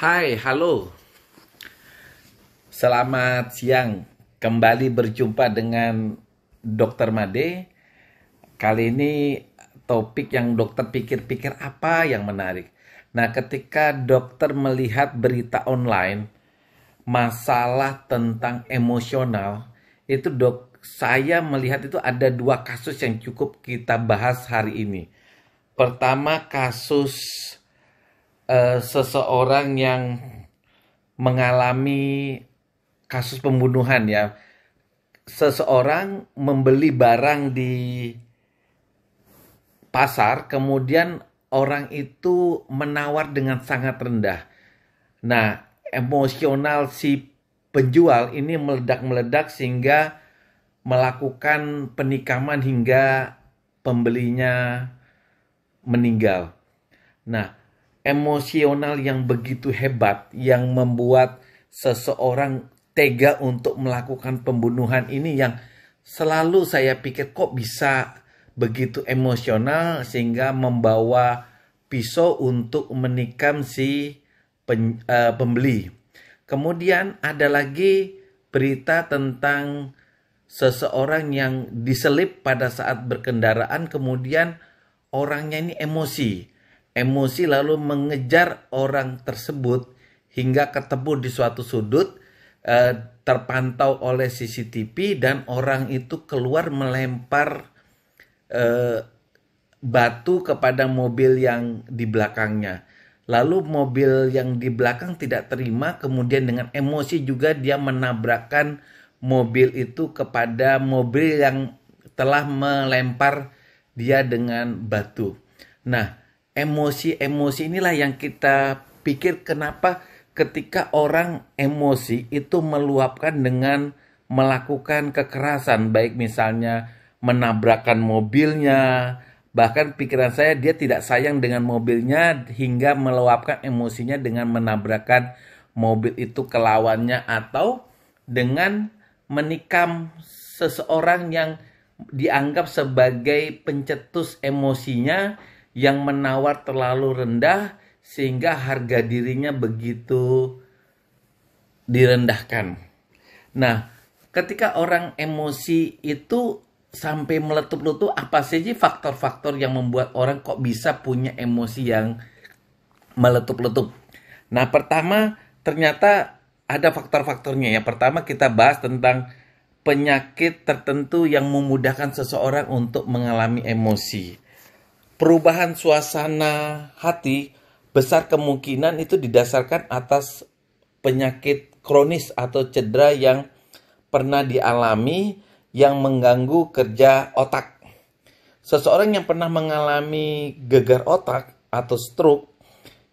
Hai, halo. Selamat siang. Kembali berjumpa dengan Dokter Made. Kali ini topik yang dokter pikir-pikir apa yang menarik. Nah, ketika dokter melihat berita online masalah tentang emosional, itu dok saya melihat itu ada dua kasus yang cukup kita bahas hari ini. Pertama kasus uh, seseorang yang mengalami kasus pembunuhan ya seseorang membeli barang di pasar kemudian orang itu menawar dengan sangat rendah nah emosional si penjual ini meledak-meledak sehingga melakukan penikaman hingga pembelinya meninggal nah emosional yang begitu hebat yang membuat seseorang tega untuk melakukan pembunuhan ini yang selalu saya pikir kok bisa begitu emosional sehingga membawa pisau untuk menikam si pen, uh, pembeli. Kemudian ada lagi berita tentang seseorang yang diselip pada saat berkendaraan kemudian orangnya ini emosi Emosi lalu mengejar orang tersebut hingga ketemu di suatu sudut, eh, terpantau oleh CCTV dan orang itu keluar melempar eh, batu kepada mobil yang di belakangnya. Lalu mobil yang di belakang tidak terima, kemudian dengan emosi juga dia menabrakkan mobil itu kepada mobil yang telah melempar dia dengan batu. Nah, emosi-emosi inilah yang kita pikir kenapa ketika orang emosi itu meluapkan dengan melakukan kekerasan baik misalnya menabrakkan mobilnya bahkan pikiran saya dia tidak sayang dengan mobilnya hingga meluapkan emosinya dengan menabrakkan mobil itu ke lawannya atau dengan menikam seseorang yang dianggap sebagai pencetus emosinya yang menawar terlalu rendah sehingga harga dirinya begitu direndahkan. Nah, ketika orang emosi itu sampai meletup-letup apa saja faktor-faktor yang membuat orang kok bisa punya emosi yang meletup-letup. Nah, pertama ternyata ada faktor-faktornya ya. Pertama kita bahas tentang penyakit tertentu yang memudahkan seseorang untuk mengalami emosi perubahan suasana hati besar kemungkinan itu didasarkan atas penyakit kronis atau cedera yang pernah dialami yang mengganggu kerja otak. Seseorang yang pernah mengalami gegar otak atau stroke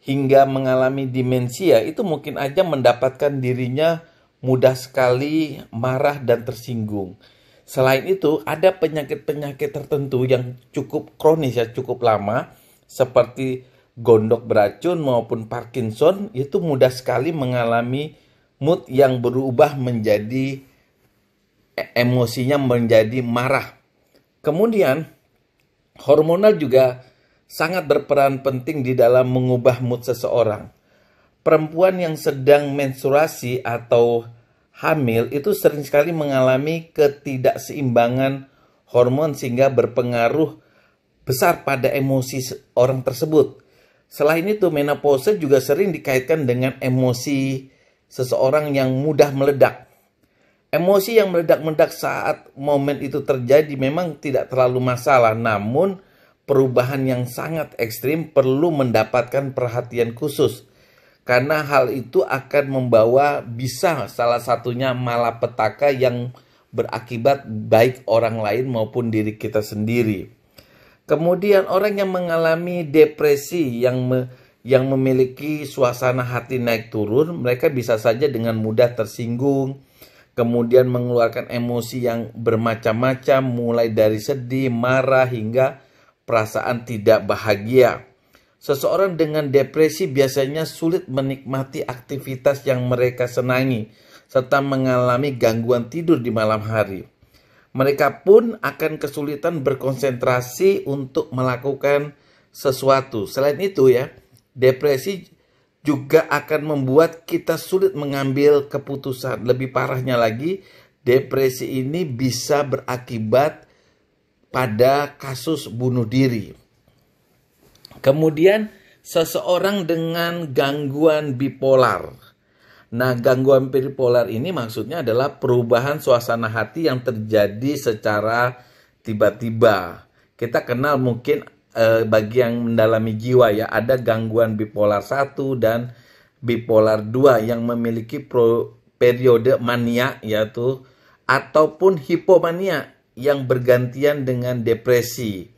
hingga mengalami demensia itu mungkin aja mendapatkan dirinya mudah sekali marah dan tersinggung Selain itu, ada penyakit-penyakit tertentu yang cukup kronis ya, cukup lama seperti gondok beracun maupun Parkinson itu mudah sekali mengalami mood yang berubah menjadi e, emosinya menjadi marah. Kemudian hormonal juga sangat berperan penting di dalam mengubah mood seseorang. Perempuan yang sedang menstruasi atau hamil itu sering sekali mengalami ketidakseimbangan hormon sehingga berpengaruh besar pada emosi orang tersebut. Selain itu, menopause juga sering dikaitkan dengan emosi seseorang yang mudah meledak. Emosi yang meledak-meledak saat momen itu terjadi memang tidak terlalu masalah, namun perubahan yang sangat ekstrim perlu mendapatkan perhatian khusus karena hal itu akan membawa bisa salah satunya malapetaka yang berakibat baik orang lain maupun diri kita sendiri. Kemudian orang yang mengalami depresi yang me, yang memiliki suasana hati naik turun, mereka bisa saja dengan mudah tersinggung, kemudian mengeluarkan emosi yang bermacam-macam mulai dari sedih, marah hingga perasaan tidak bahagia. Seseorang dengan depresi biasanya sulit menikmati aktivitas yang mereka senangi, serta mengalami gangguan tidur di malam hari. Mereka pun akan kesulitan berkonsentrasi untuk melakukan sesuatu. Selain itu, ya, depresi juga akan membuat kita sulit mengambil keputusan. Lebih parahnya lagi, depresi ini bisa berakibat pada kasus bunuh diri. Kemudian seseorang dengan gangguan bipolar. Nah, gangguan bipolar ini maksudnya adalah perubahan suasana hati yang terjadi secara tiba-tiba. Kita kenal mungkin eh, bagi yang mendalami jiwa ya, ada gangguan bipolar 1 dan bipolar 2 yang memiliki pro, periode mania yaitu ataupun hipomania yang bergantian dengan depresi.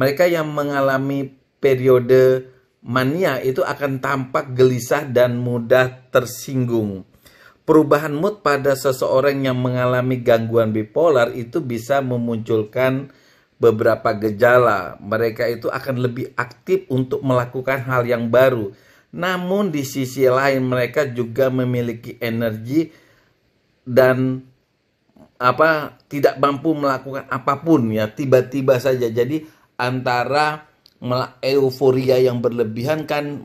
Mereka yang mengalami periode mania itu akan tampak gelisah dan mudah tersinggung. Perubahan mood pada seseorang yang mengalami gangguan bipolar itu bisa memunculkan beberapa gejala. Mereka itu akan lebih aktif untuk melakukan hal yang baru. Namun di sisi lain mereka juga memiliki energi dan apa tidak mampu melakukan apapun ya tiba-tiba saja. Jadi antara euforia yang berlebihan kan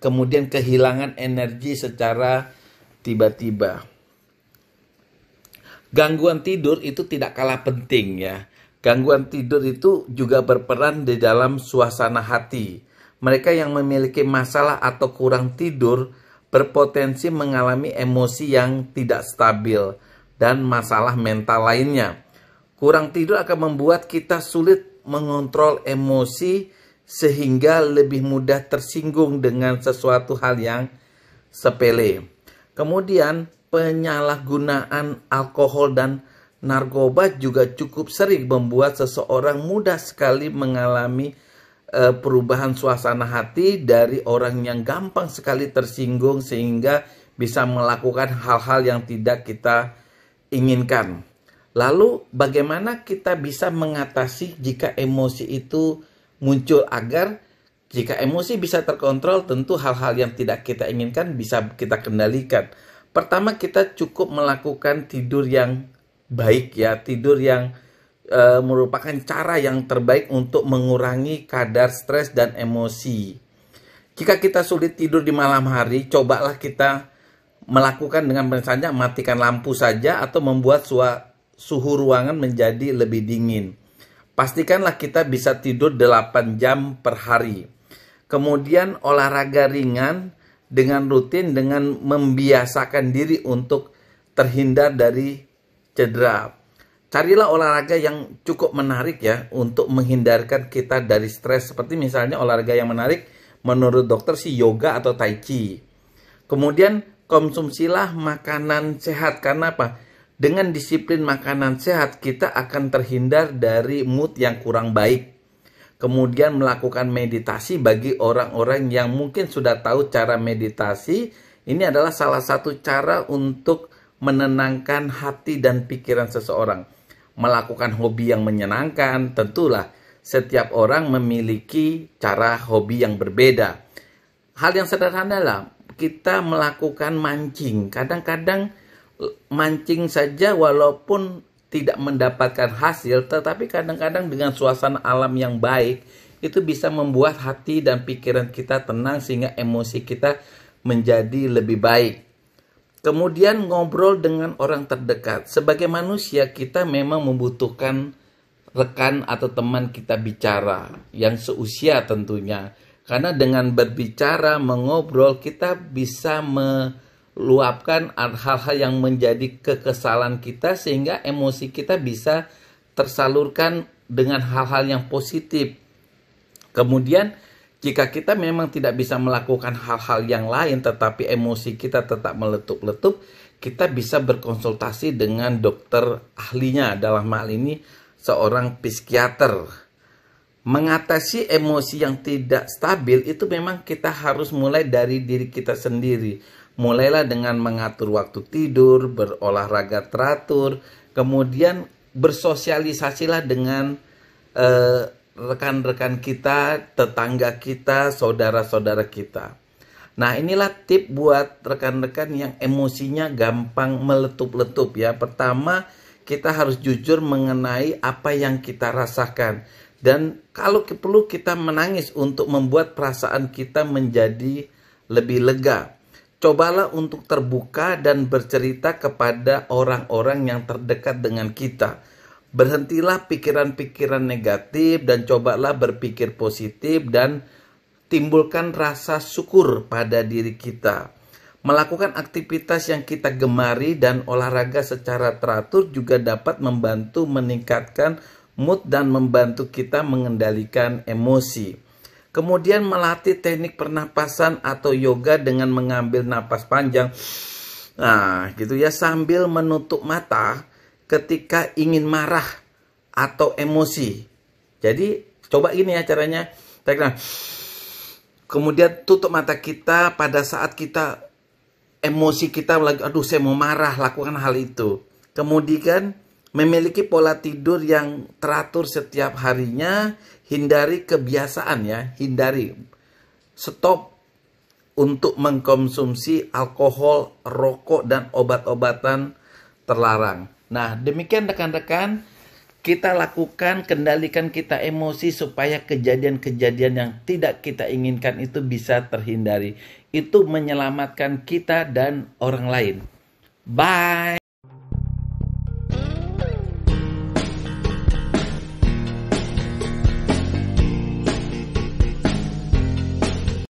kemudian kehilangan energi secara tiba-tiba. Gangguan tidur itu tidak kalah penting ya. Gangguan tidur itu juga berperan di dalam suasana hati. Mereka yang memiliki masalah atau kurang tidur berpotensi mengalami emosi yang tidak stabil dan masalah mental lainnya. Kurang tidur akan membuat kita sulit mengontrol emosi sehingga lebih mudah tersinggung dengan sesuatu hal yang sepele. Kemudian penyalahgunaan alkohol dan narkoba juga cukup sering membuat seseorang mudah sekali mengalami e, perubahan suasana hati dari orang yang gampang sekali tersinggung sehingga bisa melakukan hal-hal yang tidak kita inginkan. Lalu bagaimana kita bisa mengatasi jika emosi itu muncul agar jika emosi bisa terkontrol tentu hal-hal yang tidak kita inginkan bisa kita kendalikan. Pertama kita cukup melakukan tidur yang baik ya, tidur yang e, merupakan cara yang terbaik untuk mengurangi kadar stres dan emosi. Jika kita sulit tidur di malam hari, cobalah kita melakukan dengan misalnya matikan lampu saja atau membuat suhu ruangan menjadi lebih dingin. Pastikanlah kita bisa tidur 8 jam per hari. Kemudian olahraga ringan dengan rutin dengan membiasakan diri untuk terhindar dari cedera. Carilah olahraga yang cukup menarik ya untuk menghindarkan kita dari stres. Seperti misalnya olahraga yang menarik menurut dokter si yoga atau tai chi. Kemudian konsumsilah makanan sehat karena apa? Dengan disiplin makanan sehat, kita akan terhindar dari mood yang kurang baik. Kemudian melakukan meditasi bagi orang-orang yang mungkin sudah tahu cara meditasi. Ini adalah salah satu cara untuk menenangkan hati dan pikiran seseorang. Melakukan hobi yang menyenangkan, tentulah setiap orang memiliki cara hobi yang berbeda. Hal yang sederhana adalah kita melakukan mancing. Kadang-kadang mancing saja walaupun tidak mendapatkan hasil tetapi kadang-kadang dengan suasana alam yang baik itu bisa membuat hati dan pikiran kita tenang sehingga emosi kita menjadi lebih baik. Kemudian ngobrol dengan orang terdekat. Sebagai manusia kita memang membutuhkan rekan atau teman kita bicara yang seusia tentunya. Karena dengan berbicara, mengobrol kita bisa me luapkan hal-hal yang menjadi kekesalan kita sehingga emosi kita bisa tersalurkan dengan hal-hal yang positif. Kemudian jika kita memang tidak bisa melakukan hal-hal yang lain tetapi emosi kita tetap meletup-letup, kita bisa berkonsultasi dengan dokter ahlinya dalam hal ini seorang psikiater. Mengatasi emosi yang tidak stabil itu memang kita harus mulai dari diri kita sendiri Mulailah dengan mengatur waktu tidur, berolahraga teratur, kemudian bersosialisasilah dengan eh, rekan-rekan eh, kita, tetangga kita, saudara-saudara kita. Nah, inilah tip buat rekan-rekan yang emosinya gampang meletup-letup ya. Pertama, kita harus jujur mengenai apa yang kita rasakan dan kalau perlu kita menangis untuk membuat perasaan kita menjadi lebih lega. Cobalah untuk terbuka dan bercerita kepada orang-orang yang terdekat dengan kita. Berhentilah pikiran-pikiran negatif dan cobalah berpikir positif dan timbulkan rasa syukur pada diri kita. Melakukan aktivitas yang kita gemari dan olahraga secara teratur juga dapat membantu meningkatkan mood dan membantu kita mengendalikan emosi. Kemudian melatih teknik pernapasan atau yoga dengan mengambil napas panjang. Nah, gitu ya sambil menutup mata ketika ingin marah atau emosi. Jadi, coba ini ya caranya. Teknik. Kemudian tutup mata kita pada saat kita emosi kita lagi aduh saya mau marah, lakukan hal itu. Kemudian memiliki pola tidur yang teratur setiap harinya, hindari kebiasaan ya, hindari. Stop untuk mengkonsumsi alkohol, rokok dan obat-obatan terlarang. Nah, demikian rekan-rekan, kita lakukan kendalikan kita emosi supaya kejadian-kejadian yang tidak kita inginkan itu bisa terhindari. Itu menyelamatkan kita dan orang lain. Bye.